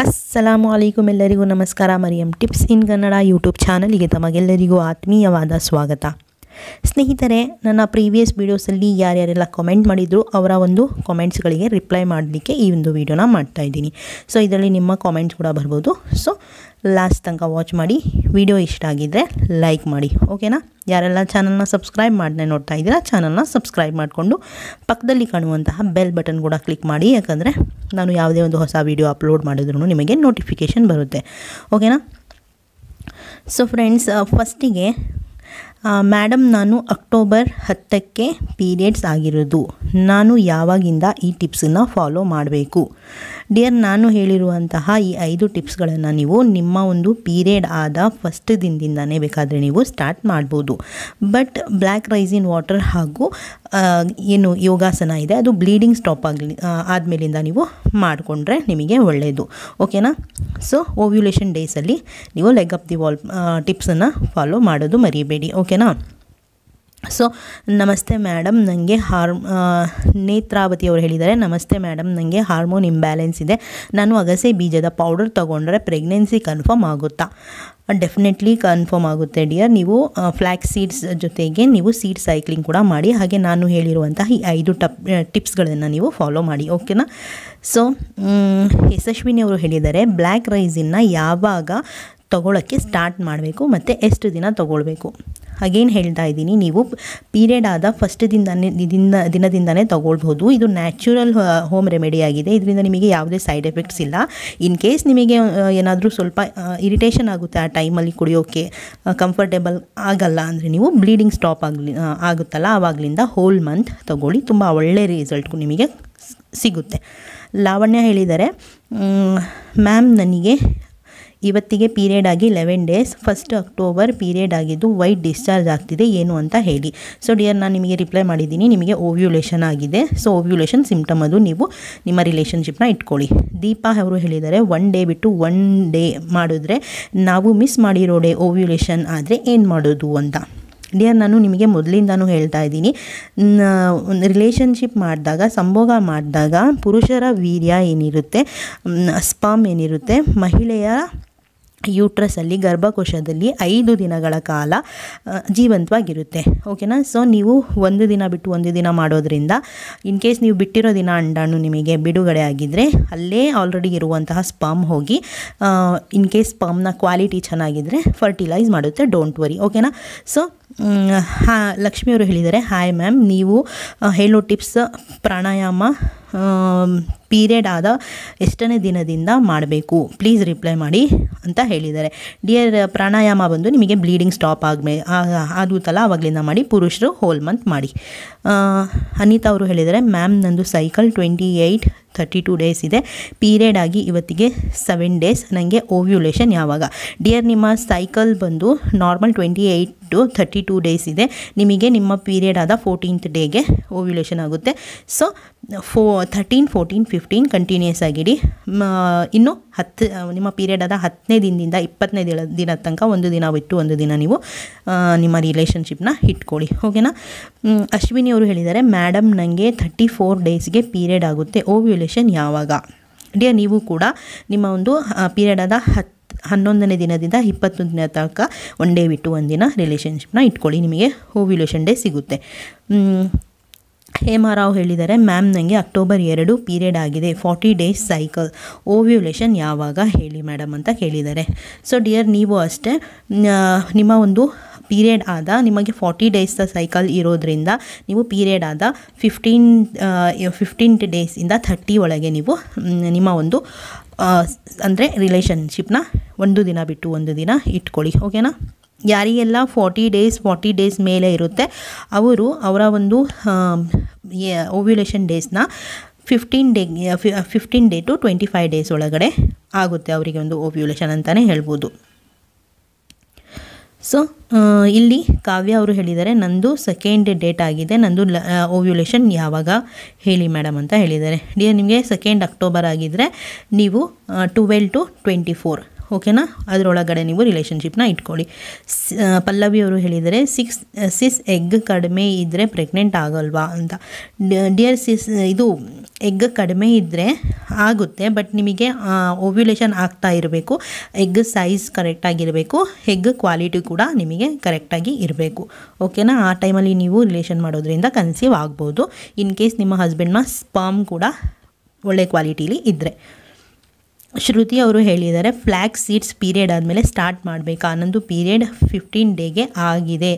ಅಸ್ಸಲಾಮು ಅಲೈಕುಮ್ ಎಲ್ಲರಿಗೂ ನಮಸ್ಕಾರ Mariyam tips in Kannada YouTube ಚಾನಲ್ಗೆ ತಮಗೆಲ್ಲರಿಗೂ ಆತ್ಮೀಯವಾದ ಸ್ವಾಗತ ಸ್ನೇಹಿತರೆ ನನ್ನ ಪ್ರೀವಿಯಸ್ ವೀಡಿಯೋಸಲ್ಲಿ ಯಾರ್ಯಾರೆಲ್ಲ ಕಮೆಂಟ್ ಮಾಡಿದ್ರು ಅವರ ಒಂದು ಕಾಮೆಂಟ್ಸ್ಗಳಿಗೆ ರಿಪ್ಲೈ ಮಾಡಲಿಕ್ಕೆ ಈ ಒಂದು ವೀಡಿಯೋನ ಮಾಡ್ತಾ ಇದ್ದೀನಿ ಸೊ ಇದರಲ್ಲಿ ನಿಮ್ಮ ಕಾಮೆಂಟ್ಸ್ ಕೂಡ ಬರ್ಬೋದು ಸೊ ಲಾಸ್ಟ್ ತನಕ ವಾಚ್ ಮಾಡಿ ವಿಡಿಯೋ ಇಷ್ಟ ಆಗಿದ್ದರೆ ಲೈಕ್ ಮಾಡಿ ಓಕೆನಾ ಯಾರೆಲ್ಲ ಚಾನಲ್ನ ಸಬ್ಸ್ಕ್ರೈಬ್ ಮಾಡ್ನೆ ನೋಡ್ತಾ ಇದ್ದೀರಾ ಚಾನಲ್ನ ಸಬ್ಸ್ಕ್ರೈಬ್ ಮಾಡಿಕೊಂಡು ಪಕ್ಕದಲ್ಲಿ ಕಾಣುವಂತಹ ಬೆಲ್ ಬಟನ್ ಕೂಡ ಕ್ಲಿಕ್ ಮಾಡಿ ಯಾಕಂದರೆ ನಾನು ಯಾವುದೇ ಒಂದು ಹೊಸ ವೀಡಿಯೋ ಅಪ್ಲೋಡ್ ಮಾಡಿದ್ರು ನಿಮಗೆ ನೋಟಿಫಿಕೇಷನ್ ಬರುತ್ತೆ ಓಕೆನಾ ಸೊ ಫ್ರೆಂಡ್ಸ್ ಫಸ್ಟಿಗೆ ಮೇಡಮ್ ನಾನು ಅಕ್ಟೋಬರ್ ಹತ್ತಕ್ಕೆ ಪೀರಿಯಡ್ಸ್ ಆಗಿರೋದು ನಾನು ಯಾವಾಗಿಂದ ಈ ಟಿಪ್ಸನ್ನು ಫಾಲೋ ಮಾಡಬೇಕು ಡಿಯರ್ ನಾನು ಹೇಳಿರುವಂತಹ ಈ ಐದು ಟಿಪ್ಸ್ಗಳನ್ನು ನೀವು ನಿಮ್ಮ ಒಂದು ಪೀರಿಯಡ್ ಆದ ಫಸ್ಟ್ ದಿನದಿಂದನೇ ಬೇಕಾದರೆ ನೀವು ಸ್ಟಾರ್ಟ್ ಮಾಡ್ಬೋದು but black rice in water ಹಾಗೂ ಏನು ಯೋಗಾಸನ ಇದೆ ಅದು ಬ್ಲೀಡಿಂಗ್ ಸ್ಟಾಪ್ ಆಗಲಿ ಆದಮೇಲಿಂದ ನೀವು ಮಾಡಿಕೊಂಡ್ರೆ ನಿಮಗೆ ಒಳ್ಳೆಯದು ಓಕೆನಾ ಸೊ ಓವ್ಯುಲೇಷನ್ ಡೇಸಲ್ಲಿ ನೀವು ಲೆಗ್ ಅಪ್ ದಿ ವಾಲ್ ಟಿಪ್ಸನ್ನು ಫಾಲೋ ಮಾಡೋದು ಮರಿಬೇಡಿ ಓಕೆ ಓಕೆನಾ ಸೊ ನಮಸ್ತೆ ಮೇಡಮ್ ನನಗೆ ಹಾರ್ ನೇತ್ರಾವತಿ ಅವರು ಹೇಳಿದ್ದಾರೆ ನಮಸ್ತೆ ಮೇಡಮ್ ನನಗೆ ಹಾರ್ಮೋನ್ ಇಂಬ್ಯಾಲೆನ್ಸ್ ಇದೆ ನಾನು ಅಗಸೆ ಬೀಜದ ಪೌಡರ್ ತೊಗೊಂಡ್ರೆ ಪ್ರೆಗ್ನೆನ್ಸಿ ಕನ್ಫರ್ಮ್ ಆಗುತ್ತಾ ಡೆಫಿನೆಟ್ಲಿ ಕನ್ಫರ್ಮ್ ಆಗುತ್ತೆ ಡಿಯರ್ ನೀವು ಫ್ಲ್ಯಾಕ್ ಸೀಡ್ಸ್ ಜೊತೆಗೆ ನೀವು ಸೀಡ್ ಸೈಕ್ಲಿಂಗ್ ಕೂಡ ಮಾಡಿ ಹಾಗೆ ನಾನು ಹೇಳಿರುವಂತಹ ಈ ಐದು ಟಪ್ ಟಿಪ್ಸ್ಗಳನ್ನು ನೀವು ಫಾಲೋ ಮಾಡಿ ಓಕೆನಾ ಸೊ ಯಶಸ್ವಿನಿಯವರು ಅವರು ಹೇಳಿದ್ದಾರೆ ಬ್ಲ್ಯಾಕ್ ರೈಸನ್ನು ಯಾವಾಗ ತಗೊಳ್ಳೋಕ್ಕೆ ಸ್ಟಾರ್ಟ್ ಮಾಡಬೇಕು ಮತ್ತು ಎಷ್ಟು ದಿನ ತೊಗೊಳ್ಬೇಕು ಅಗೇನ್ ಹೇಳ್ತಾ ಇದ್ದೀನಿ ನೀವು ಪೀರಿಯಡ್ ಆದ ಫಸ್ಟ್ ದಿನದಿಂದನೇ ದಿನ ದಿನದಿಂದನೇ ತೊಗೊಳ್ಬೋದು ಇದು ನ್ಯಾಚುರಲ್ ಹೋಮ್ ರೆಮಿಡಿ ಆಗಿದೆ ಇದರಿಂದ ನಿಮಗೆ ಯಾವುದೇ ಸೈಡ್ ಎಫೆಕ್ಟ್ಸ್ ಇಲ್ಲ ಇನ್ ಕೇಸ್ ನಿಮಗೆ ಏನಾದರೂ ಸ್ವಲ್ಪ ಇರಿಟೇಷನ್ ಆಗುತ್ತೆ ಆ ಟೈಮಲ್ಲಿ ಕುಡಿಯೋಕ್ಕೆ ಕಂಫರ್ಟೇಬಲ್ ಆಗಲ್ಲ ಅಂದರೆ ನೀವು ಬ್ಲೀಡಿಂಗ್ ಸ್ಟಾಪ್ ಆಗಲಿ ಆಗುತ್ತಲ್ಲ ಆವಾಗಲಿಂದ ಹೋಲ್ ಮಂತ್ ತೊಗೊಳ್ಳಿ ತುಂಬ ಒಳ್ಳೆಯ ರಿಸಲ್ಟ್ ನಿಮಗೆ ಸಿಗುತ್ತೆ ಲಾವಣ್ಯ ಹೇಳಿದರೆ ಮ್ಯಾಮ್ ನನಗೆ ಇವತ್ತಿಗೆ ಪೀರಿಯಡ್ ಆಗಿ eleven days first October period ಆಗಿದ್ದು ವೈಟ್ ಡಿಸ್ಚಾರ್ಜ್ ಆಗ್ತಿದೆ ಏನು ಅಂತ ಹೇಳಿ ಸೊ ಡಿಯರ್ ನಾನು ನಿಮಗೆ ರಿಪ್ಲೈ ಮಾಡಿದ್ದೀನಿ ನಿಮಗೆ ಓವ್ಯುಲೇಷನ್ ಆಗಿದೆ ಸೊ ಓವ್ಯುಲೇಷನ್ ಸಿಂಪ್ಟಮ್ ಅದು ನೀವು ನಿಮ್ಮ ರಿಲೇಷನ್ಶಿಪ್ನ ಇಟ್ಕೊಳ್ಳಿ ದೀಪಾ ಅವರು ಹೇಳಿದ್ದಾರೆ ಒನ್ ಡೇ ಬಿಟ್ಟು ಒನ್ ಡೇ ಮಾಡಿದ್ರೆ ನಾವು ಮಿಸ್ ಮಾಡಿರೋ ಡೇ ಓವ್ಯುಲೇಷನ್ ಆದರೆ ಏನು ಮಾಡೋದು ಅಂತ ಡಿಯರ್ ನಾನು ನಿಮಗೆ ಮೊದಲಿಂದನೂ ಹೇಳ್ತಾ ಇದ್ದೀನಿ ರಿಲೇಷನ್ಶಿಪ್ ಮಾಡಿದಾಗ ಸಂಭೋಗ ಮಾಡಿದಾಗ ಪುರುಷರ ವೀರ್ಯ ಏನಿರುತ್ತೆ ಸ್ಪಾಮ್ ಏನಿರುತ್ತೆ ಮಹಿಳೆಯ ಯೂಟ್ರಸಲ್ಲಿ ಗರ್ಭಕೋಶದಲ್ಲಿ ಐದು ದಿನಗಳ ಕಾಲ ಜೀವಂತವಾಗಿರುತ್ತೆ ಓಕೆನಾ ಸೊ ನೀವು ಒಂದು ದಿನ ಬಿಟ್ಟು ಒಂದು ದಿನ ಮಾಡೋದ್ರಿಂದ ಇನ್ ಕೇಸ್ ನೀವು ಬಿಟ್ಟಿರೋ ದಿನ ಅಂಡಾಣು ನಿಮಗೆ ಬಿಡುಗಡೆ ಆಗಿದ್ದರೆ ಅಲ್ಲೇ ಆಲ್ರೆಡಿ ಇರುವಂತಹ ಸ್ಪಮ್ ಹೋಗಿ ಇನ್ ಕೇಸ್ ಸ್ಪಮ್ನ ಕ್ವಾಲಿಟಿ ಚೆನ್ನಾಗಿದ್ದರೆ ಫರ್ಟಿಲೈಸ್ ಮಾಡುತ್ತೆ ಡೋಂಟ್ ವರಿ ಓಕೆನಾ ಸೊ ಹಾ ಲಕ್ಷ್ಮಿಯವರು ಹೇಳಿದ್ದಾರೆ ಹಾಯ್ ಮ್ಯಾಮ್ ನೀವು ಹೇಳೋ ಟಿಪ್ಸ್ ಪ್ರಾಣಾಯಾಮ ಪೀರಿಯಡ್ ಆದ ಎಷ್ಟನೇ ದಿನದಿಂದ ಮಾಡಬೇಕು ಪ್ಲೀಸ್ ರಿಪ್ಲೈ ಮಾಡಿ ಅಂತ ಹೇಳಿದ್ದಾರೆ ಡಿಯರ್ ಪ್ರಾಣಾಯಾಮ ಬಂದು ನಿಮಗೆ ಬ್ಲೀಡಿಂಗ್ ಸ್ಟಾಪ್ ಆಗಮೇ ತಲ ಅವಾಗಲಿಂದ ಮಾಡಿ ಪುರುಷರು ಹೋಲ್ ಮಂತ್ ಮಾಡಿ ಅನಿತಾ ಅವರು ಹೇಳಿದರೆ ಮ್ಯಾಮ್ ನಂದು cycle twenty eight thirty two days ಇದೆ ಪೀರಿಯಡ್ ಆಗಿ ಇವತ್ತಿಗೆ ಸೆವೆನ್ ಡೇಸ್ ನನಗೆ ಓವ್ಯುಲೇಷನ್ ಯಾವಾಗ ಡಿಯರ್ ನಿಮ್ಮ ಸೈಕಲ್ ಬಂದು normal twenty eight to thirty two days ಇದೆ ನಿಮಗೆ ನಿಮ್ಮ ಪೀರಿಯಡ್ ಆದ ಫೋರ್ಟೀನ್ತ್ ಡೇಗೆ ಓವ್ಯುಲೇಷನ್ ಆಗುತ್ತೆ ಸೊ ಫೋ ಥರ್ಟೀನ್ ಫೋರ್ಟೀನ್ ಫಿಫ್ಟೀನ್ ಕಂಟಿನ್ಯೂಸ್ ಆಗಿಡಿ ಇನ್ನು ಹತ್ತು ನಿಮ್ಮ ಪೀರಿಯಡ್ ಆದ ಹತ್ತನೇ ದಿನದಿಂದ ಇಪ್ಪತ್ತನೇ ದಿನ ದಿನದ ತನಕ ಒಂದು ದಿನ ಬಿಟ್ಟು ಒಂದು ದಿನ ನೀವು ನಿಮ್ಮ ರಿಲೇಷನ್ಶಿಪ್ನ ಇಟ್ಕೊಳ್ಳಿ ಓಕೆನಾ ಅಶ್ವಿನಿ ಅವರು ಹೇಳಿದ್ದಾರೆ ಮೇಡಮ್ ನನಗೆ ಥರ್ಟಿ ಫೋರ್ ಡೇಸ್ಗೆ ಪೀರಿಯಡ್ ಆಗುತ್ತೆ ಓವ್ಯುಲೇಷನ್ ಓವ್ಯುಲೇಷನ್ ಯಾವಾಗ ಡಿಯರ್ ನೀವು ಕೂಡ ನಿಮ್ಮ ಒಂದು ಪೀರಿಯಡ್ ಆದ ಹತ್ತು ಹನ್ನೊಂದನೇ ದಿನದಿಂದ ದಿನ ತನಕ ಒನ್ ಡೇ ಬಿಟ್ಟು ಒಂದಿನ ರಿಲೇಷನ್ಶಿಪ್ನ ಇಟ್ಕೊಳ್ಳಿ ನಿಮಗೆ ಓವ್ಯುಲೇಷನ್ ಡೇ ಸಿಗುತ್ತೆ ಹೇಮಾ ರಾವ್ ಹೇಳಿದ್ದಾರೆ ಮ್ಯಾಮ್ ನನಗೆ ಅಕ್ಟೋಬರ್ ಎರಡು ಪೀರಿಯಡ್ ಆಗಿದೆ ಫಾರ್ಟಿ ಡೇಸ್ ಸೈಕಲ್ ಓವ್ಯುಲೇಷನ್ ಯಾವಾಗ ಹೇಳಿ ಮೇಡಮ್ ಅಂತ ಕೇಳಿದ್ದಾರೆ ಸೊ ಡಿಯರ್ ನೀವು ಅಷ್ಟೇ ನಿಮ್ಮ ಒಂದು ಪೀರಿಯಡ್ ಆದ ನಿಮಗೆ ಫಾರ್ಟಿ ಡೇಸ್ದ ಸೈಕಲ್ ಇರೋದ್ರಿಂದ ನೀವು ಪೀರಿಯಡ್ ಆದ ಫಿಫ್ಟೀನ್ ಫಿಫ್ಟೀನ್ ಡೇಸಿಂದ ಥರ್ಟಿ ಒಳಗೆ ನೀವು ನಿಮ್ಮ ಒಂದು ಅಂದರೆ ರಿಲೇಷನ್ಶಿಪ್ನ ಒಂದು ದಿನ ಬಿಟ್ಟು ಒಂದು ದಿನ ಇಟ್ಕೊಳ್ಳಿ ಓಕೆನಾ ಯಾರಿಗೆಲ್ಲ ಫಾರ್ಟಿ ಡೇಸ್ ಫಾರ್ಟಿ ಡೇಸ್ ಮೇಲೆ ಇರುತ್ತೆ ಅವರು ಅವರ ಒಂದು ಓವ್ಯುಲೇಷನ್ ಡೇಸ್ನ fifteen day fifteen day to twenty five days ಒಳಗಡೆ ಆಗುತ್ತೆ ಅವರಿಗೆ ಒಂದು ಓವ್ಯುಲೇಷನ್ ಅಂತಲೇ ಹೇಳ್ಬೋದು ಸೊ ಇಲ್ಲಿ ಕಾವ್ಯ ಅವರು ಹೇಳಿದ್ದಾರೆ ನಂದು ಸೆಕೆಂಡ್ ಡೇಟ್ ಆಗಿದೆ ನಂದು ಲ ಓವ್ಯುಲೇಷನ್ ಯಾವಾಗ ಹೇಳಿ ಮೇಡಮ್ ಅಂತ ಹೇಳಿದ್ದಾರೆ ಡಿಯರ್ ನಿಮಗೆ ಸೆಕೆಂಡ್ ಅಕ್ಟೋಬರ್ ಆಗಿದ್ದರೆ ನೀವು ಟುವೆಲ್ ಟು ಟ್ವೆಂಟಿ ಫೋರ್ ಓಕೆನಾ ಅದರೊಳಗಡೆ ನೀವು ರಿಲೇಷನ್ಶಿಪ್ನ ಇಟ್ಕೊಳ್ಳಿ ಪಲ್ಲವಿ ಅವರು ಹೇಳಿದರೆ ಸಿಕ್ಸ್ ಸಿಸ್ ಎಗ್ ಕಡಿಮೆ ಇದ್ದರೆ ಪ್ರೆಗ್ನೆಂಟ್ ಆಗಲ್ವಾ ಅಂತ ಡಿಯರ್ ಸಿಸ್ ಇದು ಎಗ್ ಕಡಿಮೆ ಇದ್ದರೆ ಆಗುತ್ತೆ ಬಟ್ ನಿಮಗೆ ಓವ್ಯುಲೇಷನ್ ಆಗ್ತಾ ಇರಬೇಕು ಎಗ್ ಸೈಜ್ ಕರೆಕ್ಟಾಗಿರಬೇಕು ಎಗ್ ಕ್ವಾಲಿಟಿ ಕೂಡ ನಿಮಗೆ ಕರೆಕ್ಟಾಗಿ ಇರಬೇಕು ಓಕೆನಾ ಆ ಟೈಮಲ್ಲಿ ನೀವು ರಿಲೇಷನ್ ಮಾಡೋದ್ರಿಂದ ಕನ್ಸೀವ್ ಆಗ್ಬೋದು ಇನ್ ಕೇಸ್ ನಿಮ್ಮ ಹಸ್ಬೆಂಡ್ನ ಸ್ಪಾಮ್ ಕೂಡ ಒಳ್ಳೆ ಕ್ವಾಲಿಟೀಲಿ ಇದ್ದರೆ ಶ್ರುತಿ ಅವರು ಹೇಳಿದ್ದಾರೆ ಫ್ಲ್ಯಾಗ್ ಸೀಡ್ಸ್ ಪೀರಿಯಡ್ ಆದಮೇಲೆ ಸ್ಟಾರ್ಟ್ ಮಾಡಬೇಕಾ ನನ್ನದು ಪೀರಿಯಡ್ ಫಿಫ್ಟೀನ್ ಡೇಗೆ ಆಗಿದೆ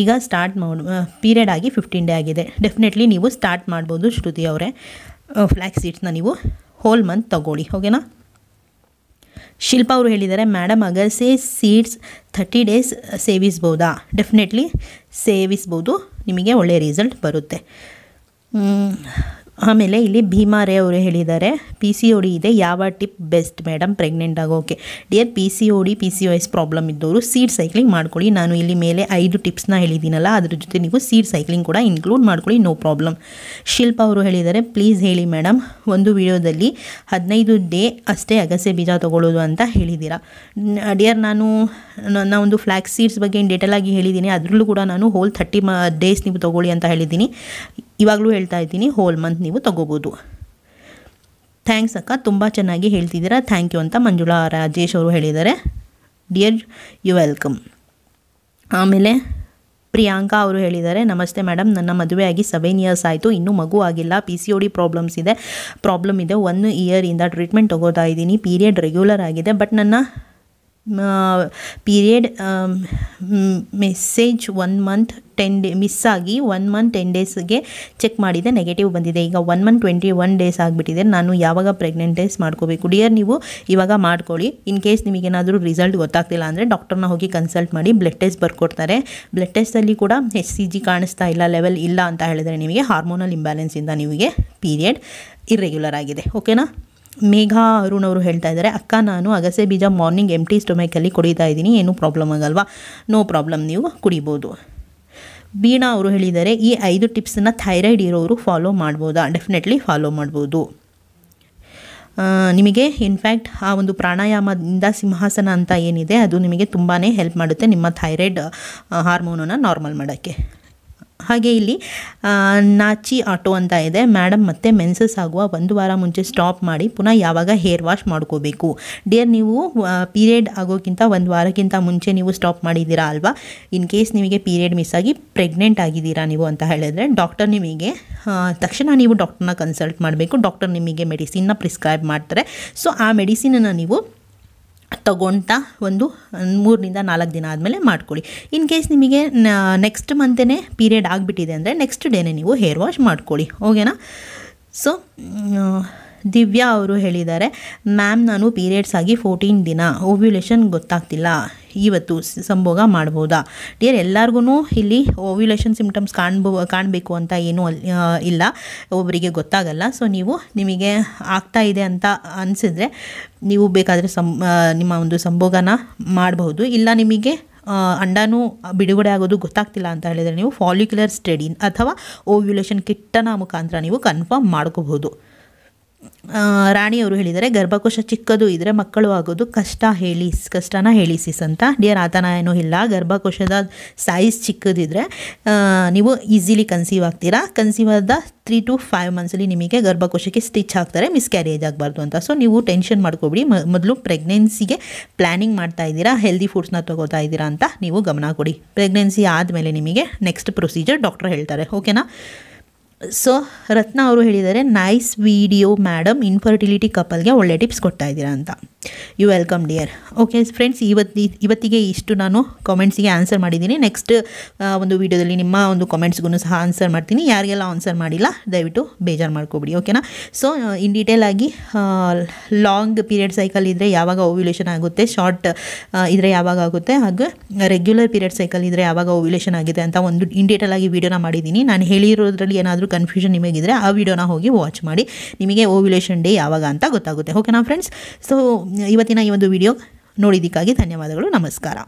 ಈಗ ಸ್ಟಾರ್ಟ್ ಮಾಡು ಪೀರಿಯಡ್ ಆಗಿ ಫಿಫ್ಟೀನ್ ಡೇ ಆಗಿದೆ ಡೆಫಿನೆಟ್ಲಿ ನೀವು ಸ್ಟಾರ್ಟ್ ಮಾಡ್ಬೋದು ಶ್ರುತಿ ಅವರೇ ಫ್ಲ್ಯಾಗ್ ಸೀಡ್ಸ್ನ ನೀವು ಹೋಲ್ ಮಂತ್ ತಗೊಳ್ಳಿ ಓಕೆನಾ ಶಿಲ್ಪ ಅವರು ಹೇಳಿದ್ದಾರೆ ಮೇಡಮ್ ಅಗಸೆ ಸೀಡ್ಸ್ ಥರ್ಟಿ ಡೇಸ್ ಸೇವಿಸ್ಬೋದಾ ಡೆಫಿನೆಟ್ಲಿ ಸೇವಿಸ್ಬೋದು ನಿಮಗೆ ಒಳ್ಳೆಯ ರಿಸಲ್ಟ್ ಬರುತ್ತೆ ಆಮೇಲೆ ಇಲ್ಲಿ ಭೀಮಾರೆ ಅವರು ಹೇಳಿದ್ದಾರೆ ಪಿ ಸಿ ಡಿ ಇದೆ ಯಾವ ಟಿಪ್ ಬೆಸ್ಟ್ ಮೇಡಮ್ ಪ್ರೆಗ್ನೆಂಟ್ ಆಗೋಕೆ dear P C D P C O S problem ಇದ್ದವರು ಸೀಡ್ ಸೈಕ್ಲಿಂಗ್ ಮಾಡ್ಕೊಳ್ಳಿ ನಾನು ಇಲ್ಲಿ ಮೇಲೆ ಐದು ಟಿಪ್ಸ್ನ ಹೇಳಿದ್ದೀನಲ್ಲ ಅದ್ರ ಜೊತೆ ನೀವು ಸೀಡ್ ಸೈಕ್ಲಿಂಗ್ ಕೂಡ ಇನ್ಕ್ಲೂಡ್ ಮಾಡ್ಕೊಳ್ಳಿ ನೋ ಪ್ರಾಬ್ಲಮ್ ಶಿಲ್ಪ ಅವರು ಹೇಳಿದ್ದಾರೆ ಪ್ಲೀಸ್ ಹೇಳಿ ಮೇಡಮ್ ಒಂದು ವಿಡಿಯೋದಲ್ಲಿ ಹದಿನೈದು ಡೇ ಅಷ್ಟೇ ಅಗಸೆ ಬೀಜ ತೊಗೊಳ್ಳೋದು ಅಂತ ಹೇಳಿದ್ದೀರಾ ಡಿಯರ್ ನಾನು ನನ್ನ ಒಂದು ಫ್ಲ್ಯಾಕ್ ಸೀಡ್ಸ್ ಬಗ್ಗೆ ಡೇಟಲ್ ಆಗಿ ಹೇಳಿದ್ದೀನಿ ಅದರಲ್ಲೂ ಕೂಡ ನಾನು ಹೋಲ್ ಥರ್ಟಿ ಡೇಸ್ ನೀವು ತೊಗೊಳ್ಳಿ ಅಂತ ಹೇಳಿದ್ದೀನಿ ಇವಾಗಲೂ ಹೇಳ್ತಾ ಇದ್ದೀನಿ ಹೋಲ್ ಮಂತ್ ನೀವು ತಗೋಬೋದು ಥ್ಯಾಂಕ್ಸ್ ಅಕ್ಕ ತುಂಬ ಚೆನ್ನಾಗಿ ಹೇಳ್ತಿದ್ದೀರಾ ಥ್ಯಾಂಕ್ ಯು ಅಂತ ಮಂಜುಳಾ ರಾಜೇಶ್ ಅವರು ಹೇಳಿದ್ದಾರೆ ಡಿಯರ್ ಯು ವೆಲ್ಕಮ್ ಆಮೇಲೆ ಪ್ರಿಯಾಂಕಾ ಅವರು ಹೇಳಿದ್ದಾರೆ ನಮಸ್ತೆ ಮೇಡಮ್ ನನ್ನ ಮದುವೆಯಾಗಿ ಸೆವೆನ್ ಇಯರ್ಸ್ ಆಯಿತು ಇನ್ನೂ ಮಗು ಆಗಿಲ್ಲ P C O D problems ಇದೆ ಪ್ರಾಬ್ಲಮ್ ಇದೆ ಒನ್ ಇಯರಿಂದ ಟ್ರೀಟ್ಮೆಂಟ್ ತೊಗೋತಾ ಇದ್ದೀನಿ ಪೀರಿಯಡ್ ರೆಗ್ಯುಲರ್ ಆಗಿದೆ ಬಟ್ ನನ್ನ period message one month ten day miss ಆಗಿ ಒನ್ ಮಂತ್ ಟೆನ್ ಡೇಸ್ಗೆ ಚೆಕ್ ಮಾಡಿದೆ ನೆಗೆಟಿವ್ ಬಂದಿದೆ ಈಗ one month twenty one days ಆಗಿಬಿಟ್ಟಿದೆ ನಾನು ಯಾವಾಗ ಪ್ರೆಗ್ನೆಂಟ್ ಟೆಸ್ಟ್ ಮಾಡ್ಕೋಬೇಕು ಡಿಯರ್ ನೀವು ಇವಾಗ ಮಾಡ್ಕೊಳ್ಳಿ ಇನ್ ಕೇಸ್ ನಿಮಗೇನಾದರೂ ರಿಸಲ್ಟ್ ಗೊತ್ತಾಗ್ತಿಲ್ಲ ಅಂದರೆ ಡಾಕ್ಟರ್ನ ಹೋಗಿ ಕನ್ಸಲ್ಟ್ ಮಾಡಿ ಬ್ಲಡ್ ಟೆಸ್ಟ್ ಬರ್ಕೊಡ್ತಾರೆ ಬ್ಲಡ್ ಟೆಸ್ಟಲ್ಲಿ ಕೂಡ ಎಸ್ ಸಿ ಜಿ ಕಾಣಿಸ್ತಾ ಇಲ್ಲ ಲೆವೆಲ್ ಇಲ್ಲ ಅಂತ ಹೇಳಿದರೆ ನಿಮಗೆ ಹಾರ್ಮೋನಲ್ ಇಂಬ್ಯಾಲೆನ್ಸಿಂದ ನಿಮಗೆ ಪೀರಿಯಡ್ ಇರ್ರೆಗ್ಯುಲರ್ ಆಗಿದೆ ಓಕೆನಾ ಮೇಘಾ ಅರುಣ್ ಅವರು ಹೇಳ್ತಾ ಇದ್ದಾರೆ ಅಕ್ಕ ನಾನು ಅಗಸೆ ಬೀಜ ಮಾರ್ನಿಂಗ್ ಎಂಟಿ ಸ್ಟೊಮೆಕಲ್ಲಿ ಕುಡಿತಾ ಇದ್ದೀನಿ ಏನೂ ಪ್ರಾಬ್ಲಮ್ ಆಗಲ್ವಾ ನೋ ಪ್ರಾಬ್ಲಮ್ ನೀವು ಕುಡಿಬೋದು ಬೀಣಾ ಅವರು ಹೇಳಿದ್ದಾರೆ ಈ ಐದು ಟಿಪ್ಸನ್ನು ಥೈರಾಯ್ಡ್ ಇರೋರು ಫಾಲೋ ಮಾಡ್ಬೋದಾ ಡೆಫಿನೆಟ್ಲಿ ಫಾಲೋ ಮಾಡ್ಬೋದು ನಿಮಗೆ ಇನ್ಫ್ಯಾಕ್ಟ್ ಆ ಒಂದು ಪ್ರಾಣಾಯಾಮದಿಂದ ಸಿಂಹಾಸನ ಅಂತ ಏನಿದೆ ಅದು ನಿಮಗೆ ತುಂಬಾ ಹೆಲ್ಪ್ ಮಾಡುತ್ತೆ ನಿಮ್ಮ ಥೈರಾಯ್ಡ್ ಹಾರ್ಮೋನನ್ನು ನಾರ್ಮಲ್ ಮಾಡೋಕ್ಕೆ ಹಾಗೆ ಇಲ್ಲಿ ನಾಚಿ ಆಟೋ ಅಂತ ಇದೆ ಮೇಡಮ್ ಮತ್ತು ಮೆನ್ಸಸ್ ಆಗುವ ಒಂದು ವಾರ ಮುಂಚೆ ಸ್ಟಾಪ್ ಮಾಡಿ ಪುನಃ ಯಾವಾಗ ಹೇರ್ ವಾಶ್ ಮಾಡ್ಕೋಬೇಕು ಡಿಯರ್ ನೀವು ಪೀರಿಯಡ್ ಆಗೋಕ್ಕಿಂತ ಒಂದು ವಾರಕ್ಕಿಂತ ಮುಂಚೆ ನೀವು ಸ್ಟಾಪ್ ಮಾಡಿದ್ದೀರಾ ಅಲ್ವಾ ಇನ್ ಕೇಸ್ ನಿಮಗೆ ಪೀರಿಯಡ್ ಮಿಸ್ ಆಗಿ ಪ್ರೆಗ್ನೆಂಟ್ ಆಗಿದ್ದೀರಾ ನೀವು ಅಂತ ಹೇಳಿದ್ರೆ ಡಾಕ್ಟರ್ ನಿಮಗೆ ತಕ್ಷಣ ನೀವು ಡಾಕ್ಟರ್ನ ಕನ್ಸಲ್ಟ್ ಮಾಡಬೇಕು ಡಾಕ್ಟರ್ ನಿಮಗೆ ಮೆಡಿಸಿನ್ನ ಪ್ರಿಸ್ಕ್ರೈಬ್ ಮಾಡ್ತಾರೆ ಸೊ ಆ ಮೆಡಿಸಿನನ್ನು ನೀವು ತಗೊಳ್ತಾ ಒಂದು ಮೂರರಿಂದ ನಾಲ್ಕು ದಿನ ಆದಮೇಲೆ ಮಾಡ್ಕೊಳ್ಳಿ ಇನ್ ಕೇಸ್ ನಿಮಗೆ ನೆಕ್ಸ್ಟ್ ಮಂತೇ ಪೀರಿಯಡ್ ಆಗಿಬಿಟ್ಟಿದೆ ಅಂದರೆ ನೆಕ್ಸ್ಟ್ ಡೇನೇ ನೀವು ಹೇರ್ ವಾಶ್ ಮಾಡ್ಕೊಳ್ಳಿ ಓಕೆನಾ ಸೊ ದಿವ್ಯಾ ಅವರು ಹೇಳಿದ್ದಾರೆ ಮ್ಯಾಮ್ ನಾನು ಪೀರಿಯಡ್ಸ್ ಆಗಿ ಫೋರ್ಟೀನ್ ದಿನ ಓವ್ಯುಲೇಷನ್ ಗೊತ್ತಾಗ್ತಿಲ್ಲ ಇವತ್ತು ಸಂಭೋಗ ಮಾಡ್ಬೋದಾ ಡಿಯರ್ ಎಲ್ಲರಿಗೂ ಇಲ್ಲಿ ಓವ್ಯುಲೇಷನ್ ಸಿಂಪ್ಟಮ್ಸ್ ಕಾಣ್ಬೋ ಕಾಣಬೇಕು ಅಂತ ಏನೂ ಇಲ್ಲ ಒಬ್ಬರಿಗೆ ಗೊತ್ತಾಗಲ್ಲ ಸೊ ನೀವು ನಿಮಗೆ ಆಗ್ತಾ ಇದೆ ಅಂತ ಅನಿಸಿದ್ರೆ ನೀವು ಬೇಕಾದರೆ ಸಂ ನಿಮ್ಮ ಒಂದು ಸಂಭೋಗನ ಮಾಡಬಹುದು ಇಲ್ಲ ನಿಮಗೆ ಅಂಡನೂ ಬಿಡುಗಡೆ ಆಗೋದು ಗೊತ್ತಾಗ್ತಿಲ್ಲ ಅಂತ ಹೇಳಿದರೆ ನೀವು ಫಾಲಿಕ್ಯುಲರ್ ಸ್ಟಡಿ ಅಥವಾ ಓವ್ಯುಲೇಷನ್ ಕಿಟ್ಟನ ಮುಖಾಂತರ ನೀವು ಕನ್ಫರ್ಮ್ ಮಾಡ್ಕೋಬೋದು ರಾಣಿಯವರು ಹೇಳಿದರೆ ಗರ್ಭಕೋಶ ಚಿಕ್ಕದು ಇದ್ದರೆ ಮಕ್ಕಳು ಆಗೋದು ಕಷ್ಟ ಹೇಳಿ ಕಷ್ಟನ ಹೇಳಿಸಿಸ್ ಅಂತ ಡಿಯರ್ ಆತನ ಏನೂ ಇಲ್ಲ ಗರ್ಭಕೋಶದ ಸೈಜ್ ಚಿಕ್ಕದಿದ್ದರೆ ನೀವು ಈಸಿಲಿ ಕನ್ಸೀವ್ ಆಗ್ತೀರಾ ಕನ್ಸೀವ್ ಆದ ತ್ರೀ ಟು ಫೈವ್ ಮಂತ್ಸಲ್ಲಿ ನಿಮಗೆ ಗರ್ಭಕೋಶಕ್ಕೆ ಸ್ಟಿಚ್ ಹಾಕ್ತಾರೆ ಮಿಸ್ ಕ್ಯಾರೇಜ್ ಆಗಬಾರ್ದು ಅಂತ ಸೊ ನೀವು ಟೆನ್ಷನ್ ಮಾಡ್ಕೊಬಿಡಿ ಮೊದಲು ಪ್ರೆಗ್ನೆನ್ಸಿಗೆ ಪ್ಲ್ಯಾನಿಂಗ್ ಮಾಡ್ತಾ ಇದ್ದೀರಾ ಹೆಲ್ದಿ ಫುಡ್ಸ್ನ ತೊಗೋತಾ ಇದ್ದೀರಾ ಅಂತ ನೀವು ಗಮನ ಕೊಡಿ ಪ್ರೆಗ್ನೆನ್ಸಿ ಆದಮೇಲೆ ನಿಮಗೆ ನೆಕ್ಸ್ಟ್ ಪ್ರೊಸೀಜರ್ ಡಾಕ್ಟ್ರ್ ಹೇಳ್ತಾರೆ ಓಕೆನಾ ಸೊ ರತ್ನ ಅವರು ಹೇಳಿದ್ದಾರೆ ನೈಸ್ ವಿಡಿಯೋ ಮ್ಯಾಡಮ್ ಇನ್ಫರ್ಟಿಲಿಟಿ ಕಪಲ್ಗೆ ಒಳ್ಳೆ ಟಿಪ್ಸ್ ಕೊಡ್ತಾ ಇದ್ದೀರಾ ಅಂತ you welcome dear okay friends ಇವತ್ತಿ ಇವತ್ತಿಗೆ ಇಷ್ಟು ನಾನು ಕಾಮೆಂಟ್ಸಿಗೆ ಆನ್ಸರ್ ಮಾಡಿದ್ದೀನಿ ನೆಕ್ಸ್ಟ್ ಒಂದು ವೀಡಿಯೋದಲ್ಲಿ ನಿಮ್ಮ ಒಂದು ಕಾಮೆಂಟ್ಸ್ಗೂ ಸಹ ಆನ್ಸರ್ ಮಾಡ್ತೀನಿ ಯಾರಿಗೆಲ್ಲ ಆನ್ಸರ್ ಮಾಡಿಲ್ಲ ದಯವಿಟ್ಟು ಬೇಜಾರು ಮಾಡ್ಕೊಬಿಡಿ ಓಕೆನಾ ಸೊ ಇನ್ ಡೀಟೇಲ್ ಆಗಿ ಲಾಂಗ್ ಪೀರಿಯಡ್ ಸೈಕಲ್ ಇದ್ದರೆ ಯಾವಾಗ ಓವ್ಯುಲೇಷನ್ ಆಗುತ್ತೆ ಶಾರ್ಟ್ ಇದ್ದರೆ ಯಾವಾಗ ಆಗುತ್ತೆ ಹಾಗೂ ರೆಗ್ಯುಲರ್ ಪೀರಿಯಡ್ ಸೈಕಲ್ ಇದ್ದರೆ ಯಾವಾಗ ಓವ್ಯುಲೇಷನ್ ಆಗಿದೆ ಅಂತ ಒಂದು ಇನ್ ಡೀಟೇಲ್ ಆಗಿ ವೀಡಿಯೋನ ಮಾಡಿದ್ದೀನಿ ನಾನು ಹೇಳಿರೋದ್ರಲ್ಲಿ ಏನಾದರೂ ಕನ್ಫ್ಯೂಷನ್ ನಿಮಗಿದ್ರೆ ಆ ವೀಡಿಯೋನ ಹೋಗಿ ವಾಚ್ ಮಾಡಿ ನಿಮಗೆ ಓವ್ಯುಲೇಷನ್ ಡೇ ಯಾವಾಗ ಅಂತ ಗೊತ್ತಾಗುತ್ತೆ ಓಕೆನಾ ಫ್ರೆಂಡ್ಸ್ ಸೊ ಇವತ್ತಿನ ಈ ಒಂದು ವಿಡಿಯೋ ನೋಡಿದ್ದಕ್ಕಾಗಿ ಧನ್ಯವಾದಗಳು ನಮಸ್ಕಾರ